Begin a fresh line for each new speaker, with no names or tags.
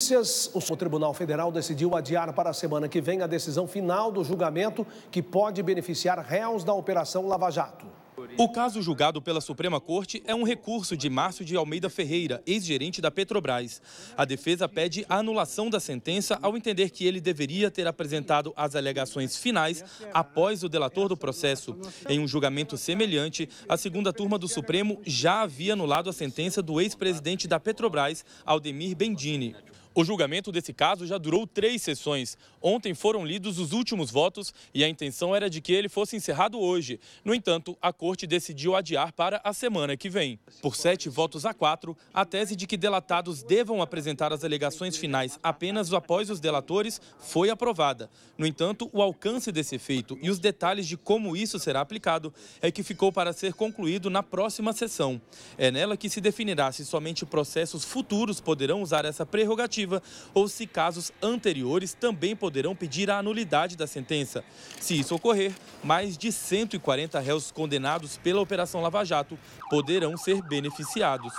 Notícias: o Tribunal Federal decidiu adiar para a semana que vem a decisão final do julgamento que pode beneficiar réus da Operação Lava Jato.
O caso julgado pela Suprema Corte é um recurso de Márcio de Almeida Ferreira, ex-gerente da Petrobras. A defesa pede a anulação da sentença ao entender que ele deveria ter apresentado as alegações finais após o delator do processo. Em um julgamento semelhante, a segunda turma do Supremo já havia anulado a sentença do ex-presidente da Petrobras, Aldemir Bendini. O julgamento desse caso já durou três sessões. Ontem foram lidos os últimos votos e a intenção era de que ele fosse encerrado hoje. No entanto, a corte decidiu adiar para a semana que vem. Por sete votos a quatro, a tese de que delatados devam apresentar as alegações finais apenas após os delatores foi aprovada. No entanto, o alcance desse feito e os detalhes de como isso será aplicado é que ficou para ser concluído na próxima sessão. É nela que se definirá se somente processos futuros poderão usar essa prerrogativa definitiva ou se casos anteriores também poderão pedir a anulidade da sentença. Se isso ocorrer, mais de 140 réus condenados pela Operação Lava Jato poderão ser beneficiados.